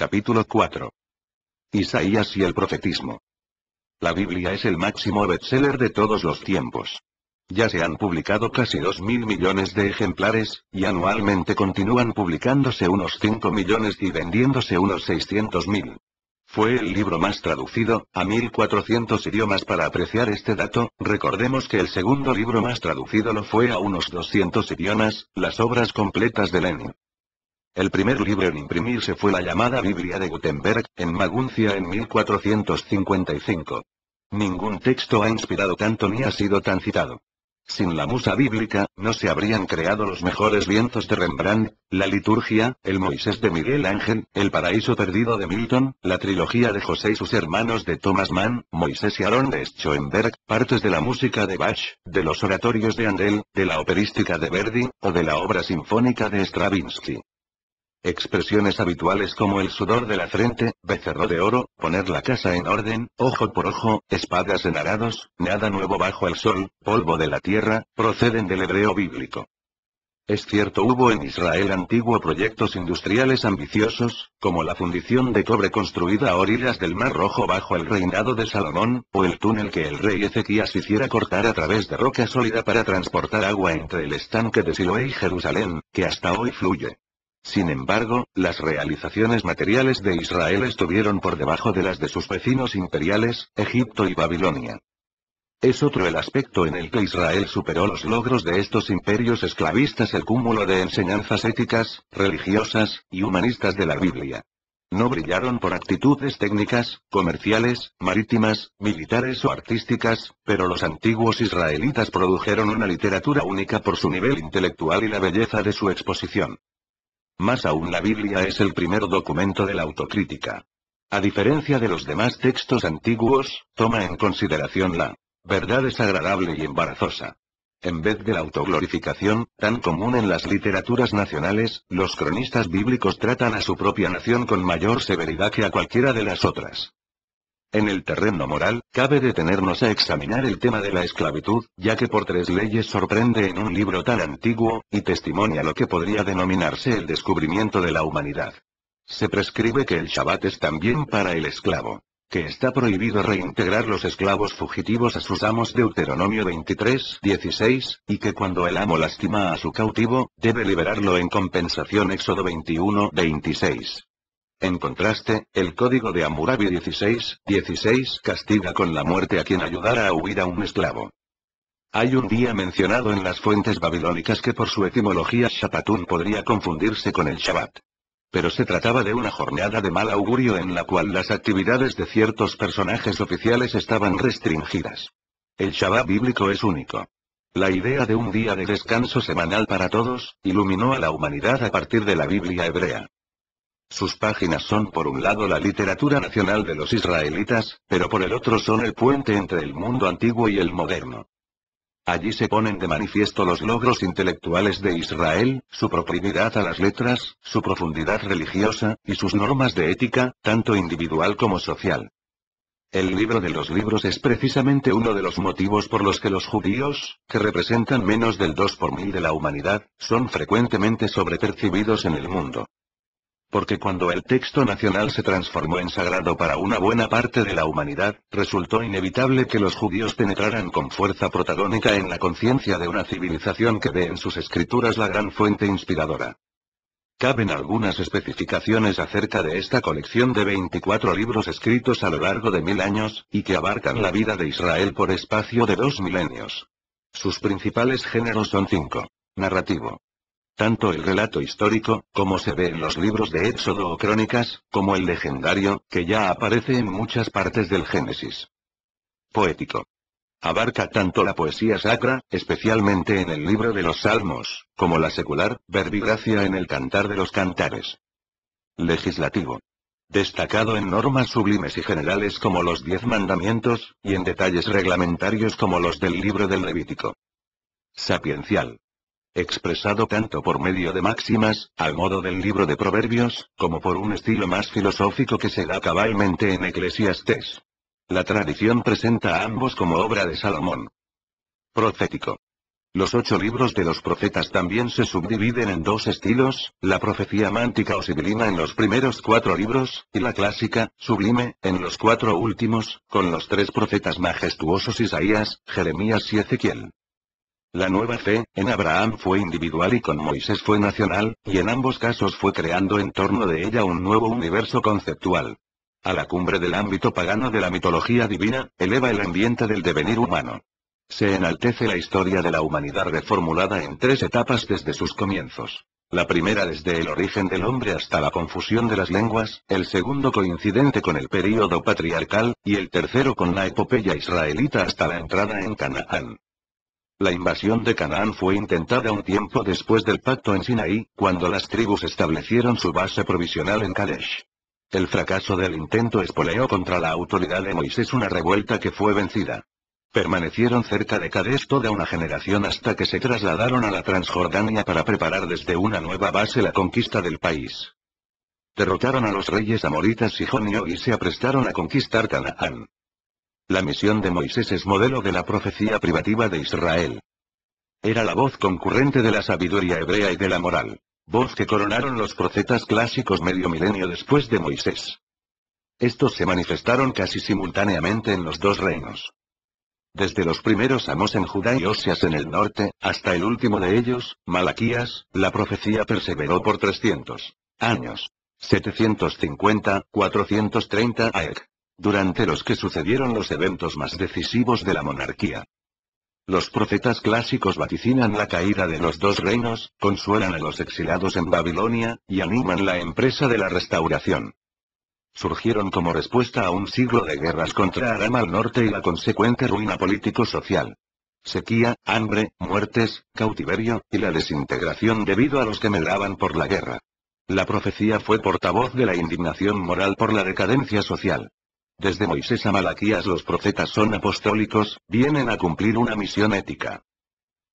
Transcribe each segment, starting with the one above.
Capítulo 4. Isaías y el profetismo. La Biblia es el máximo bestseller de todos los tiempos. Ya se han publicado casi 2.000 millones de ejemplares, y anualmente continúan publicándose unos 5 millones y vendiéndose unos 600.000. Fue el libro más traducido, a 1.400 idiomas para apreciar este dato, recordemos que el segundo libro más traducido lo fue a unos 200 idiomas, las obras completas de Lenin. El primer libro en imprimirse fue la llamada Biblia de Gutenberg, en Maguncia en 1455. Ningún texto ha inspirado tanto ni ha sido tan citado. Sin la musa bíblica, no se habrían creado los mejores lienzos de Rembrandt, la liturgia, el Moisés de Miguel Ángel, el paraíso perdido de Milton, la trilogía de José y sus hermanos de Thomas Mann, Moisés y Aaron de Schoenberg, partes de la música de Bach, de los oratorios de Andel, de la operística de Verdi, o de la obra sinfónica de Stravinsky. Expresiones habituales como el sudor de la frente, becerro de oro, poner la casa en orden, ojo por ojo, espadas en arados, nada nuevo bajo el sol, polvo de la tierra, proceden del hebreo bíblico. Es cierto hubo en Israel antiguo proyectos industriales ambiciosos, como la fundición de cobre construida a orillas del Mar Rojo bajo el reinado de Salomón, o el túnel que el rey Ezequías hiciera cortar a través de roca sólida para transportar agua entre el estanque de Siloé y Jerusalén, que hasta hoy fluye. Sin embargo, las realizaciones materiales de Israel estuvieron por debajo de las de sus vecinos imperiales, Egipto y Babilonia. Es otro el aspecto en el que Israel superó los logros de estos imperios esclavistas el cúmulo de enseñanzas éticas, religiosas y humanistas de la Biblia. No brillaron por actitudes técnicas, comerciales, marítimas, militares o artísticas, pero los antiguos israelitas produjeron una literatura única por su nivel intelectual y la belleza de su exposición. Más aún la Biblia es el primer documento de la autocrítica. A diferencia de los demás textos antiguos, toma en consideración la verdad desagradable y embarazosa. En vez de la autoglorificación, tan común en las literaturas nacionales, los cronistas bíblicos tratan a su propia nación con mayor severidad que a cualquiera de las otras. En el terreno moral, cabe detenernos a examinar el tema de la esclavitud, ya que por tres leyes sorprende en un libro tan antiguo, y testimonia lo que podría denominarse el descubrimiento de la humanidad. Se prescribe que el Shabbat es también para el esclavo. Que está prohibido reintegrar los esclavos fugitivos a sus amos Deuteronomio 23, 16, y que cuando el amo lastima a su cautivo, debe liberarlo en compensación Éxodo 21:26. En contraste, el código de Hammurabi 16, 16 castiga con la muerte a quien ayudara a huir a un esclavo. Hay un día mencionado en las fuentes babilónicas que por su etimología Shapatun podría confundirse con el Shabbat. Pero se trataba de una jornada de mal augurio en la cual las actividades de ciertos personajes oficiales estaban restringidas. El Shabbat bíblico es único. La idea de un día de descanso semanal para todos, iluminó a la humanidad a partir de la Biblia hebrea. Sus páginas son por un lado la literatura nacional de los israelitas, pero por el otro son el puente entre el mundo antiguo y el moderno. Allí se ponen de manifiesto los logros intelectuales de Israel, su proximidad a las letras, su profundidad religiosa, y sus normas de ética, tanto individual como social. El libro de los libros es precisamente uno de los motivos por los que los judíos, que representan menos del 2 por mil de la humanidad, son frecuentemente sobrepercibidos en el mundo. Porque cuando el texto nacional se transformó en sagrado para una buena parte de la humanidad, resultó inevitable que los judíos penetraran con fuerza protagónica en la conciencia de una civilización que ve en sus escrituras la gran fuente inspiradora. Caben algunas especificaciones acerca de esta colección de 24 libros escritos a lo largo de mil años, y que abarcan la vida de Israel por espacio de dos milenios. Sus principales géneros son cinco. Narrativo, tanto el relato histórico, como se ve en los libros de Éxodo o Crónicas, como el legendario, que ya aparece en muchas partes del Génesis. Poético. Abarca tanto la poesía sacra, especialmente en el libro de los Salmos, como la secular, verbigracia en el Cantar de los Cantares. Legislativo. Destacado en normas sublimes y generales como los Diez Mandamientos, y en detalles reglamentarios como los del libro del Levítico. Sapiencial expresado tanto por medio de máximas, al modo del libro de Proverbios, como por un estilo más filosófico que se da cabalmente en Eclesiastes. La tradición presenta a ambos como obra de Salomón. Profético. Los ocho libros de los profetas también se subdividen en dos estilos, la profecía mántica o sibilina en los primeros cuatro libros, y la clásica, sublime, en los cuatro últimos, con los tres profetas majestuosos Isaías, Jeremías y Ezequiel. La nueva fe, en Abraham fue individual y con Moisés fue nacional, y en ambos casos fue creando en torno de ella un nuevo universo conceptual. A la cumbre del ámbito pagano de la mitología divina, eleva el ambiente del devenir humano. Se enaltece la historia de la humanidad reformulada en tres etapas desde sus comienzos. La primera desde el origen del hombre hasta la confusión de las lenguas, el segundo coincidente con el período patriarcal, y el tercero con la epopeya israelita hasta la entrada en Canaán. La invasión de Canaán fue intentada un tiempo después del pacto en Sinaí, cuando las tribus establecieron su base provisional en Kadesh. El fracaso del intento espoleó contra la autoridad de Moisés una revuelta que fue vencida. Permanecieron cerca de Kadesh toda una generación hasta que se trasladaron a la Transjordania para preparar desde una nueva base la conquista del país. Derrotaron a los reyes amoritas y Jonio y se aprestaron a conquistar Canaán. La misión de Moisés es modelo de la profecía privativa de Israel. Era la voz concurrente de la sabiduría hebrea y de la moral, voz que coronaron los profetas clásicos medio milenio después de Moisés. Estos se manifestaron casi simultáneamente en los dos reinos. Desde los primeros Amos en Judá y Oseas en el norte, hasta el último de ellos, Malaquías, la profecía perseveró por 300 años. 750, 430 AEC durante los que sucedieron los eventos más decisivos de la monarquía. Los profetas clásicos vaticinan la caída de los dos reinos, consuelan a los exilados en Babilonia, y animan la empresa de la restauración. Surgieron como respuesta a un siglo de guerras contra Arama al norte y la consecuente ruina político-social. Sequía, hambre, muertes, cautiverio, y la desintegración debido a los que medraban por la guerra. La profecía fue portavoz de la indignación moral por la decadencia social. Desde Moisés a Malaquías los profetas son apostólicos, vienen a cumplir una misión ética.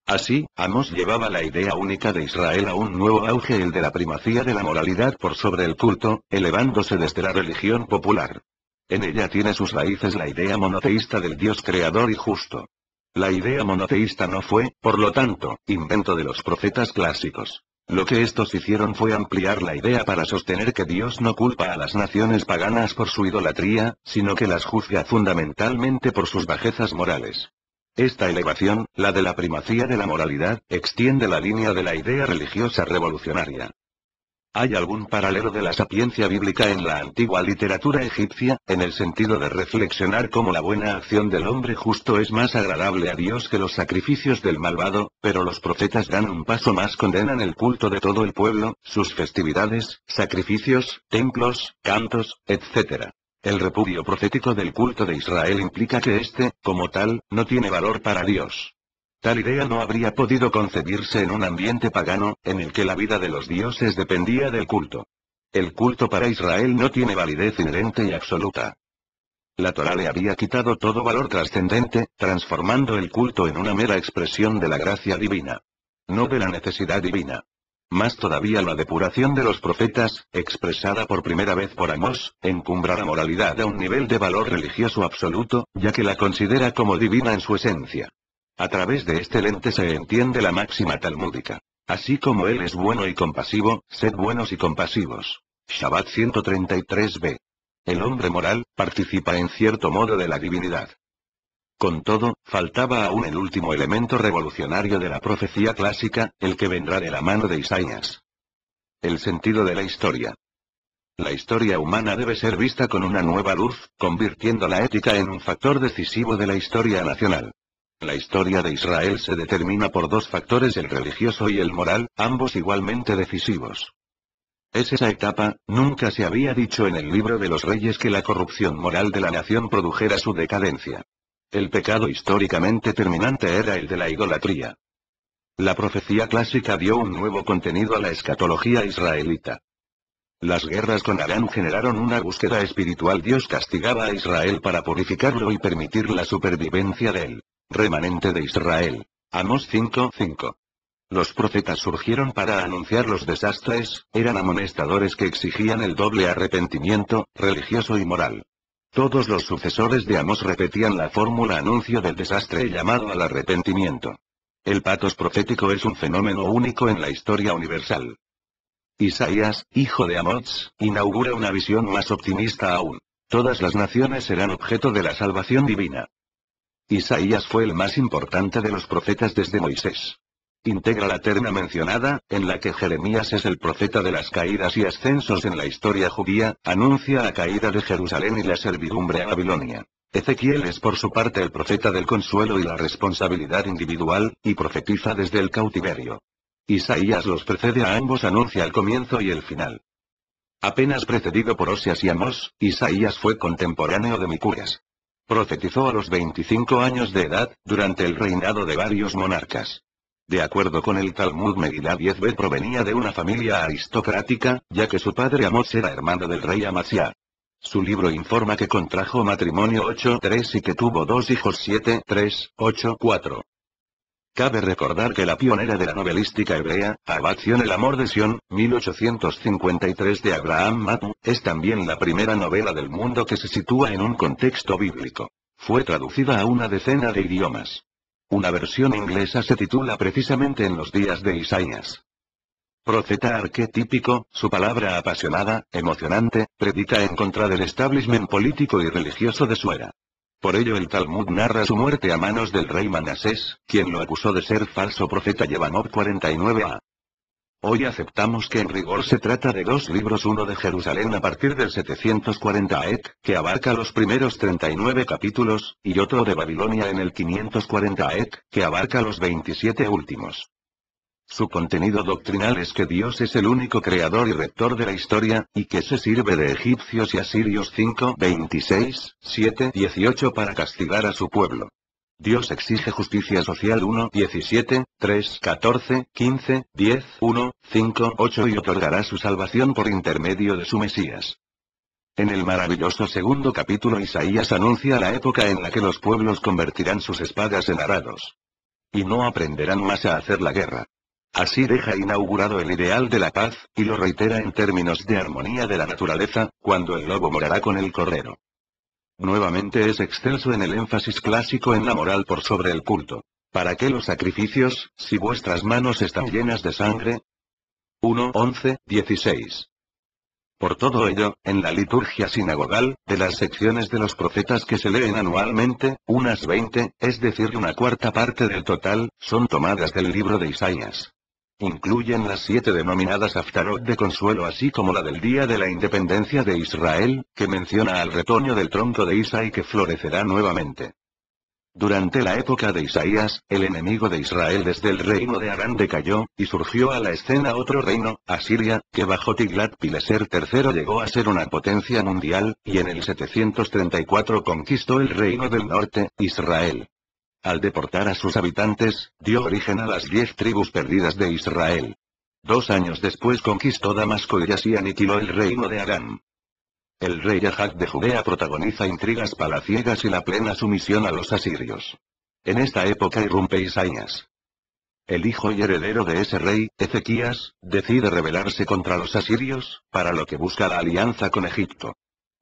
Así, Amos llevaba la idea única de Israel a un nuevo auge, el de la primacía de la moralidad por sobre el culto, elevándose desde la religión popular. En ella tiene sus raíces la idea monoteísta del Dios creador y justo. La idea monoteísta no fue, por lo tanto, invento de los profetas clásicos. Lo que estos hicieron fue ampliar la idea para sostener que Dios no culpa a las naciones paganas por su idolatría, sino que las juzga fundamentalmente por sus bajezas morales. Esta elevación, la de la primacía de la moralidad, extiende la línea de la idea religiosa revolucionaria. ¿Hay algún paralelo de la sapiencia bíblica en la antigua literatura egipcia, en el sentido de reflexionar cómo la buena acción del hombre justo es más agradable a Dios que los sacrificios del malvado? Pero los profetas dan un paso más, condenan el culto de todo el pueblo, sus festividades, sacrificios, templos, cantos, etc. El repudio profético del culto de Israel implica que este, como tal, no tiene valor para Dios. Tal idea no habría podido concebirse en un ambiente pagano, en el que la vida de los dioses dependía del culto. El culto para Israel no tiene validez inherente y absoluta. La Torah le había quitado todo valor trascendente, transformando el culto en una mera expresión de la gracia divina. No de la necesidad divina. Más todavía la depuración de los profetas, expresada por primera vez por Amos, encumbra la moralidad a un nivel de valor religioso absoluto, ya que la considera como divina en su esencia. A través de este lente se entiende la máxima talmúdica. Así como Él es bueno y compasivo, sed buenos y compasivos. Shabbat 133b. El hombre moral, participa en cierto modo de la divinidad. Con todo, faltaba aún el último elemento revolucionario de la profecía clásica, el que vendrá de la mano de Isaías. El sentido de la historia. La historia humana debe ser vista con una nueva luz, convirtiendo la ética en un factor decisivo de la historia nacional. La historia de Israel se determina por dos factores, el religioso y el moral, ambos igualmente decisivos. Es esa etapa, nunca se había dicho en el libro de los reyes que la corrupción moral de la nación produjera su decadencia. El pecado históricamente terminante era el de la idolatría. La profecía clásica dio un nuevo contenido a la escatología israelita. Las guerras con Arán generaron una búsqueda espiritual. Dios castigaba a Israel para purificarlo y permitir la supervivencia de él. Remanente de Israel. Amos 5:5. Los profetas surgieron para anunciar los desastres, eran amonestadores que exigían el doble arrepentimiento, religioso y moral. Todos los sucesores de Amos repetían la fórmula anuncio del desastre llamado al arrepentimiento. El patos profético es un fenómeno único en la historia universal. Isaías, hijo de Amos, inaugura una visión más optimista aún. Todas las naciones serán objeto de la salvación divina. Isaías fue el más importante de los profetas desde Moisés. Integra la terna mencionada, en la que Jeremías es el profeta de las caídas y ascensos en la historia judía, anuncia la caída de Jerusalén y la servidumbre a Babilonia. Ezequiel es por su parte el profeta del consuelo y la responsabilidad individual, y profetiza desde el cautiverio. Isaías los precede a ambos, anuncia el comienzo y el final. Apenas precedido por Oseas y Amós, Isaías fue contemporáneo de Micurias. Profetizó a los 25 años de edad, durante el reinado de varios monarcas. De acuerdo con el Talmud Megilá 10b provenía de una familia aristocrática, ya que su padre Amos era hermano del rey Amasia. Su libro informa que contrajo matrimonio 8-3 y que tuvo dos hijos 7-3, 8-4. Cabe recordar que la pionera de la novelística hebrea, Abacción El amor de Sion, 1853 de Abraham Matu, es también la primera novela del mundo que se sitúa en un contexto bíblico. Fue traducida a una decena de idiomas. Una versión inglesa se titula precisamente En los días de Isaías. Profeta arquetípico, su palabra apasionada, emocionante, predica en contra del establishment político y religioso de su era. Por ello el Talmud narra su muerte a manos del rey Manasés, quien lo acusó de ser falso profeta Yevanov 49a. Hoy aceptamos que en rigor se trata de dos libros, uno de Jerusalén a partir del 740 ET, que abarca los primeros 39 capítulos, y otro de Babilonia en el 540 ET, que abarca los 27 últimos. Su contenido doctrinal es que Dios es el único creador y rector de la historia, y que se sirve de egipcios y asirios 5, 26, 7, 18 para castigar a su pueblo. Dios exige justicia social 1, 17, 3, 14, 15, 10, 1, 5, 8 y otorgará su salvación por intermedio de su Mesías. En el maravilloso segundo capítulo Isaías anuncia la época en la que los pueblos convertirán sus espadas en arados. Y no aprenderán más a hacer la guerra. Así deja inaugurado el ideal de la paz, y lo reitera en términos de armonía de la naturaleza, cuando el lobo morará con el cordero. Nuevamente es extenso en el énfasis clásico en la moral por sobre el culto. ¿Para qué los sacrificios, si vuestras manos están llenas de sangre? 1, 11, 16. Por todo ello, en la liturgia sinagogal, de las secciones de los profetas que se leen anualmente, unas 20, es decir una cuarta parte del total, son tomadas del libro de Isaías. Incluyen las siete denominadas aftarot de consuelo así como la del Día de la Independencia de Israel, que menciona al retoño del tronco de Isa y que florecerá nuevamente. Durante la época de Isaías, el enemigo de Israel desde el reino de Arán decayó, y surgió a la escena otro reino, Asiria, que bajo Tiglat-Pileser III llegó a ser una potencia mundial, y en el 734 conquistó el reino del norte, Israel al deportar a sus habitantes, dio origen a las diez tribus perdidas de Israel. Dos años después conquistó Damasco y así aniquiló el reino de Arán. El rey Ahad de Judea protagoniza intrigas palaciegas y la plena sumisión a los asirios. En esta época irrumpe Isaías. El hijo y heredero de ese rey, Ezequías, decide rebelarse contra los asirios, para lo que busca la alianza con Egipto.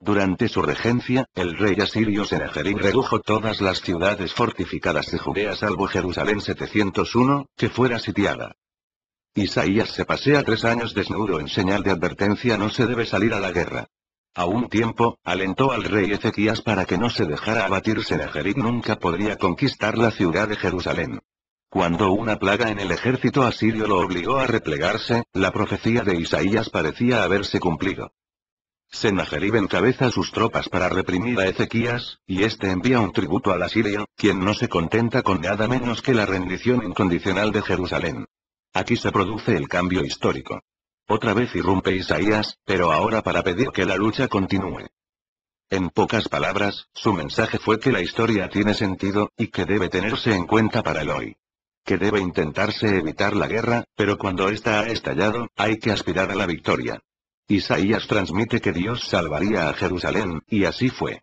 Durante su regencia, el rey asirio Senajerín redujo todas las ciudades fortificadas de Judea salvo Jerusalén 701, que fuera sitiada. Isaías se pasea tres años desnudo en señal de advertencia no se debe salir a la guerra. A un tiempo, alentó al rey Ezequías para que no se dejara abatir Senajerín nunca podría conquistar la ciudad de Jerusalén. Cuando una plaga en el ejército asirio lo obligó a replegarse, la profecía de Isaías parecía haberse cumplido. Senajerib encabeza sus tropas para reprimir a Ezequías, y este envía un tributo a Asirio, quien no se contenta con nada menos que la rendición incondicional de Jerusalén. Aquí se produce el cambio histórico. Otra vez irrumpe Isaías, pero ahora para pedir que la lucha continúe. En pocas palabras, su mensaje fue que la historia tiene sentido, y que debe tenerse en cuenta para el hoy que debe intentarse evitar la guerra, pero cuando ésta ha estallado, hay que aspirar a la victoria. Isaías transmite que Dios salvaría a Jerusalén, y así fue.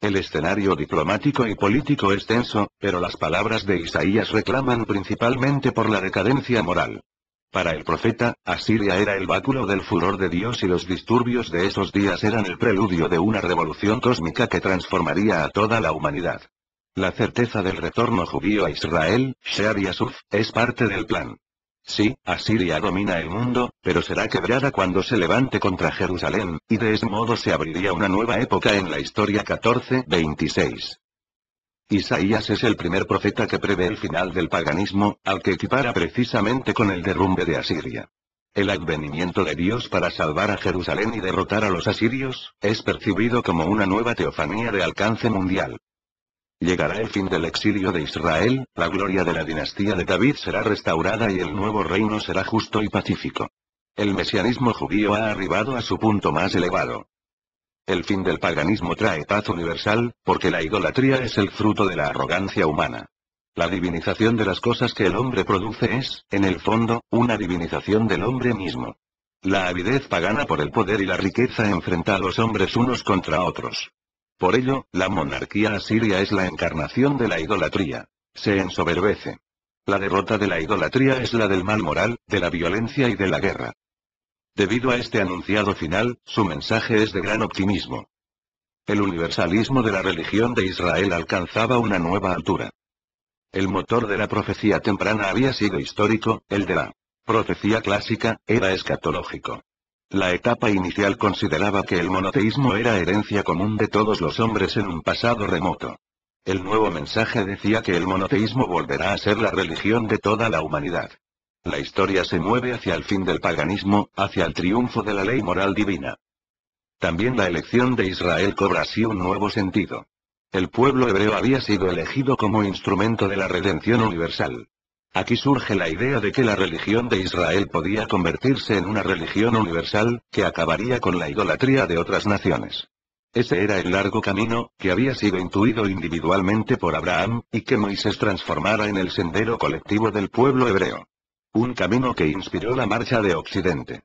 El escenario diplomático y político es tenso, pero las palabras de Isaías reclaman principalmente por la decadencia moral. Para el profeta, Asiria era el báculo del furor de Dios y los disturbios de esos días eran el preludio de una revolución cósmica que transformaría a toda la humanidad. La certeza del retorno judío a Israel, Shear Yasuf, es parte del plan. Sí, Asiria domina el mundo, pero será quebrada cuando se levante contra Jerusalén, y de ese modo se abriría una nueva época en la historia 14-26. Isaías es el primer profeta que prevé el final del paganismo, al que equipara precisamente con el derrumbe de Asiria. El advenimiento de Dios para salvar a Jerusalén y derrotar a los asirios, es percibido como una nueva teofanía de alcance mundial. Llegará el fin del exilio de Israel, la gloria de la dinastía de David será restaurada y el nuevo reino será justo y pacífico. El mesianismo judío ha arribado a su punto más elevado. El fin del paganismo trae paz universal, porque la idolatría es el fruto de la arrogancia humana. La divinización de las cosas que el hombre produce es, en el fondo, una divinización del hombre mismo. La avidez pagana por el poder y la riqueza enfrenta a los hombres unos contra otros. Por ello, la monarquía asiria es la encarnación de la idolatría. Se ensoberbece. La derrota de la idolatría es la del mal moral, de la violencia y de la guerra. Debido a este anunciado final, su mensaje es de gran optimismo. El universalismo de la religión de Israel alcanzaba una nueva altura. El motor de la profecía temprana había sido histórico, el de la profecía clásica, era escatológico. La etapa inicial consideraba que el monoteísmo era herencia común de todos los hombres en un pasado remoto. El nuevo mensaje decía que el monoteísmo volverá a ser la religión de toda la humanidad. La historia se mueve hacia el fin del paganismo, hacia el triunfo de la ley moral divina. También la elección de Israel cobra así un nuevo sentido. El pueblo hebreo había sido elegido como instrumento de la redención universal. Aquí surge la idea de que la religión de Israel podía convertirse en una religión universal, que acabaría con la idolatría de otras naciones. Ese era el largo camino, que había sido intuido individualmente por Abraham, y que Moisés transformara en el sendero colectivo del pueblo hebreo. Un camino que inspiró la marcha de Occidente.